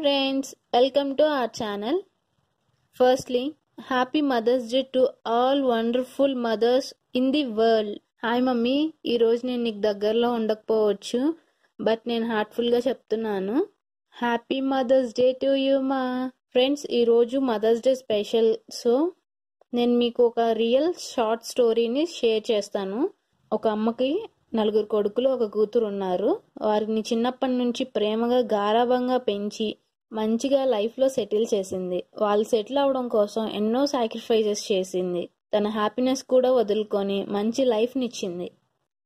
Friends welcome to our channel firstly happy mother's day to all wonderful mothers in the world hi mummy ఈరోజు నేను నీకు దగ్గరలో ఉండకపోవచ్చు but నేను హార్ట్ఫుల్గా చెప్తున్నాను happy mother's day to you మా ఫ్రెండ్స్ ఈరోజు మదర్స్ డే స్పెషల్ సో నేను మీకు ఒక రియల్ షార్ట్ స్టోరీని షేర్ చేస్తాను ఒక అమ్మకి నలుగురు కొడుకులు ఒక కూతురు ఉన్నారు వారిని చిన్నప్పటి నుంచి ప్రేమగా గారాభంగా పెంచి మంచిగా లైఫ్లో సెటిల్ చేసింది వాళ్ళు సెటిల్ అవడం కోసం ఎన్నో సాక్రిఫైజెస్ చేసింది తన హ్యాపీనెస్ కూడా వదులుకొని మంచి లైఫ్నిచ్చింది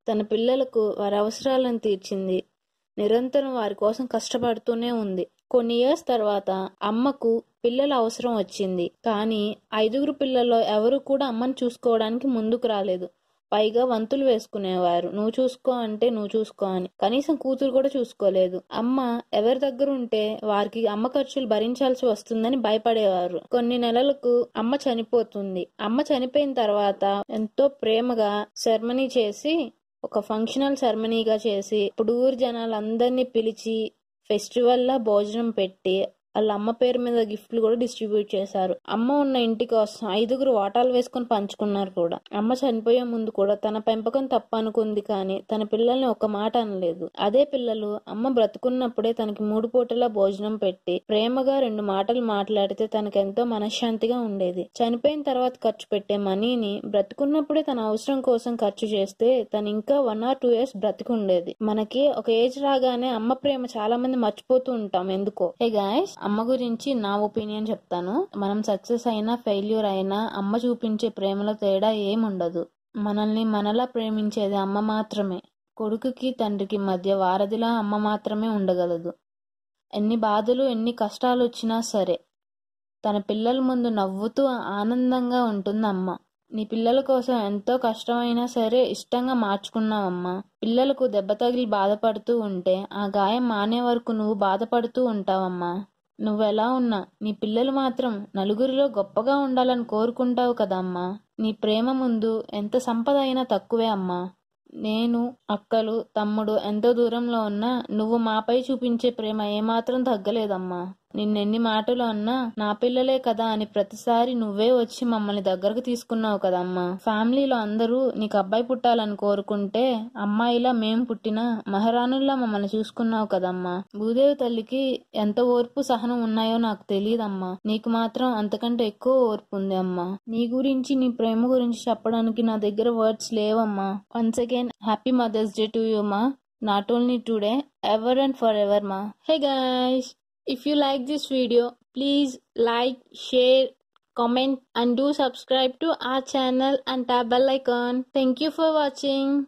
తన పిల్లలకు వారి అవసరాలను తీర్చింది నిరంతరం వారి కోసం కష్టపడుతూనే ఉంది కొన్ని ఇయర్స్ తర్వాత అమ్మకు పిల్లల అవసరం వచ్చింది కానీ ఐదుగురు పిల్లల్లో ఎవరు కూడా అమ్మని చూసుకోవడానికి ముందుకు రాలేదు పైగా వంతులు వేసుకునేవారు నువ్వు చూసుకో అంటే నువ్వు చూసుకో అని కనీసం కూతురు కూడా చూసుకోలేదు అమ్మ ఎవరి దగ్గర ఉంటే వారికి అమ్మ ఖర్చులు భరించాల్సి వస్తుందని భయపడేవారు కొన్ని నెలలకు అమ్మ చనిపోతుంది అమ్మ చనిపోయిన తర్వాత ఎంతో ప్రేమగా సెర్మనీ చేసి ఒక ఫంక్షనల్ సెర్మనీగా చేసి పుడూరు జనాలందరినీ పిలిచి ఫెస్టివల్లా భోజనం పెట్టి వాళ్ళ అమ్మ పేరు మీద గిఫ్ట్లు కూడా డిస్ట్రిబ్యూట్ చేశారు అమ్మ ఉన్న ఇంటి కోసం ఐదుగురు వాటాలు వేసుకుని పంచుకున్నారు కూడా అమ్మ చనిపోయే ముందు కూడా తన పెంపకం తప్ప అనుకుంది కానీ తన పిల్లల్ని ఒక మాట అనలేదు అదే పిల్లలు అమ్మ బ్రతుకున్నప్పుడే తనకి మూడు పూటలా భోజనం పెట్టి ప్రేమగా రెండు మాటలు మాట్లాడితే తనకెంతో మనశ్శాంతిగా ఉండేది చనిపోయిన తర్వాత ఖర్చు పెట్టే మనీని బ్రతుకున్నప్పుడే తన అవసరం కోసం ఖర్చు చేస్తే తను ఇంకా వన్ ఆర్ టూ ఇయర్స్ బ్రతికుండేది మనకి ఒక ఏజ్ రాగానే అమ్మ ప్రేమ చాలా మంది మర్చిపోతూ ఉంటాం ఎందుకో హే గాయస్ అమ్మ గురించి నా ఒపీనియన్ చెప్తాను మనం సక్సెస్ అయినా ఫెయిల్యూర్ అయినా అమ్మ చూపించే ప్రేమలో తేడా ఏముండదు మనల్ని మనలా ప్రేమించేది అమ్మ మాత్రమే కొడుకుకి తండ్రికి మధ్య వారధిలా అమ్మ మాత్రమే ఉండగలదు ఎన్ని బాధలు ఎన్ని కష్టాలు వచ్చినా సరే తన పిల్లల ముందు నవ్వుతూ ఆనందంగా ఉంటుంది అమ్మ నీ పిల్లల కోసం ఎంతో కష్టమైనా సరే ఇష్టంగా మార్చుకున్నావమ్మా పిల్లలకు దెబ్బ తగిలి బాధపడుతూ ఉంటే ఆ గాయం మానే వరకు నువ్వు బాధపడుతూ ఉంటావమ్మా నువ్వెలా ఉన్నా నీ పిల్లలు మాత్రం నలుగురిలో గొప్పగా ఉండాలని కోరుకుంటావు కదమ్మా నీ ప్రేమ ముందు ఎంత సంపద అయినా తక్కువే అమ్మా నేను అక్కలు తమ్ముడు ఎంతో దూరంలో ఉన్నా నువ్వు మాపై చూపించే ప్రేమ ఏమాత్రం తగ్గలేదమ్మా నిన్నెన్ని మాటలు అన్నా నా పిల్లలే కదా అని ప్రతిసారి నువ్వే వచ్చి మమ్మల్ని దగ్గరకు తీసుకున్నావు కదమ్మా ఫ్యామిలీలో అందరూ నీకు అబ్బాయి పుట్టాలని కోరుకుంటే అమ్మాయిలా మేం పుట్టినా మహారాణుల్లా మమ్మల్ని చూసుకున్నావు కదమ్మా భూదేవి తల్లికి ఎంత ఓర్పు సహనం ఉన్నాయో నాకు తెలియదమ్మా నీకు మాత్రం అంతకంటే ఎక్కువ ఓర్పు ఉంది అమ్మా నీ గురించి నీ ప్రేమ గురించి చెప్పడానికి నా దగ్గర వర్డ్స్ లేవమ్మా once again happy mother's day to you మా not only today ever and forever మా hey guys If you like this video, please like, share, comment and do subscribe to our channel and tap bell icon. Thank you for watching.